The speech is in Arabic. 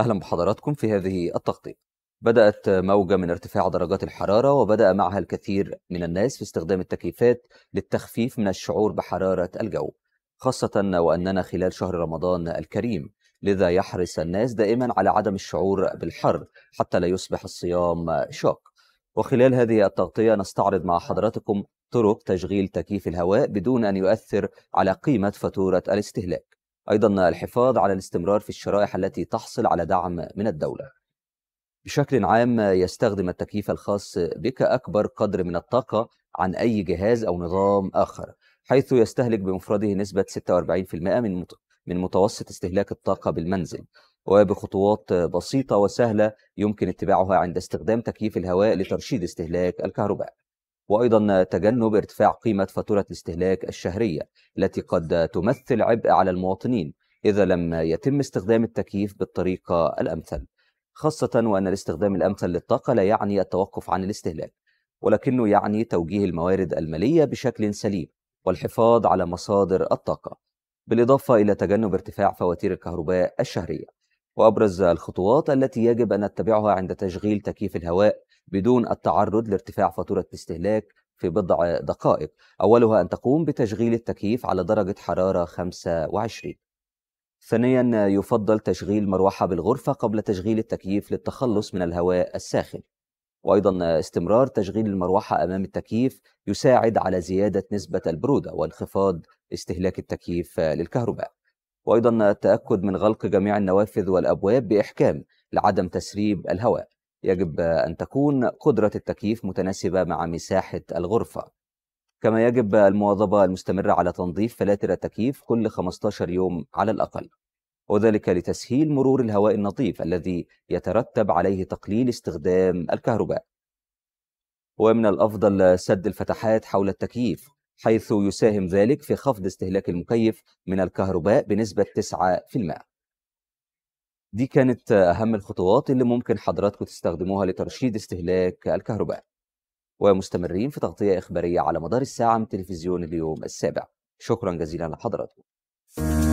أهلا بحضراتكم في هذه التغطية بدأت موجة من ارتفاع درجات الحرارة وبدأ معها الكثير من الناس في استخدام التكييفات للتخفيف من الشعور بحرارة الجو خاصة وأننا خلال شهر رمضان الكريم لذا يحرص الناس دائما على عدم الشعور بالحر حتى لا يصبح الصيام شاق وخلال هذه التغطية نستعرض مع حضراتكم طرق تشغيل تكييف الهواء بدون أن يؤثر على قيمة فاتورة الاستهلاك أيضا الحفاظ على الاستمرار في الشرائح التي تحصل على دعم من الدولة بشكل عام يستخدم التكييف الخاص بك أكبر قدر من الطاقة عن أي جهاز أو نظام آخر حيث يستهلك بمفرده نسبة 46% من من متوسط استهلاك الطاقة بالمنزل وبخطوات بسيطة وسهلة يمكن اتباعها عند استخدام تكييف الهواء لترشيد استهلاك الكهرباء وايضا تجنب ارتفاع قيمه فاتوره الاستهلاك الشهريه التي قد تمثل عبء على المواطنين اذا لم يتم استخدام التكييف بالطريقه الامثل خاصه وان الاستخدام الامثل للطاقه لا يعني التوقف عن الاستهلاك ولكنه يعني توجيه الموارد الماليه بشكل سليم والحفاظ على مصادر الطاقه بالاضافه الى تجنب ارتفاع فواتير الكهرباء الشهريه وأبرز الخطوات التي يجب أن نتبعها عند تشغيل تكييف الهواء بدون التعرض لارتفاع فاتورة الاستهلاك في بضع دقائق أولها أن تقوم بتشغيل التكييف على درجة حرارة 25 ثانيا يفضل تشغيل مروحة بالغرفة قبل تشغيل التكييف للتخلص من الهواء الساخن وأيضا استمرار تشغيل المروحة أمام التكييف يساعد على زيادة نسبة البرودة وانخفاض استهلاك التكييف للكهرباء وأيضا التأكد من غلق جميع النوافذ والأبواب بإحكام لعدم تسريب الهواء يجب أن تكون قدرة التكييف متناسبة مع مساحة الغرفة كما يجب المواظبة المستمرة على تنظيف فلاتر التكييف كل 15 يوم على الأقل وذلك لتسهيل مرور الهواء النظيف الذي يترتب عليه تقليل استخدام الكهرباء ومن الأفضل سد الفتحات حول التكييف حيث يساهم ذلك في خفض استهلاك المكيف من الكهرباء بنسبة 9%. دي كانت أهم الخطوات اللي ممكن حضراتكم تستخدموها لترشيد استهلاك الكهرباء. ومستمرين في تغطية إخبارية على مدار الساعة من تلفزيون اليوم السابع. شكرا جزيلا لحضراتكم.